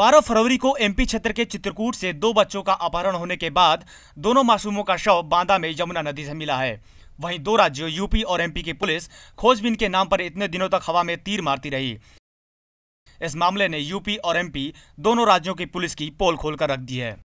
12 फरवरी को एमपी क्षेत्र के चित्रकूट से दो बच्चों का अपहरण होने के बाद दोनों मासूमों का शव बांदा में यमुना नदी से मिला है वहीं दो राज्यों यूपी और एमपी की पुलिस खोजबीन के नाम पर इतने दिनों तक हवा में तीर मारती रही इस मामले ने यूपी और एमपी दोनों राज्यों की पुलिस की पोल खोलकर रख दी है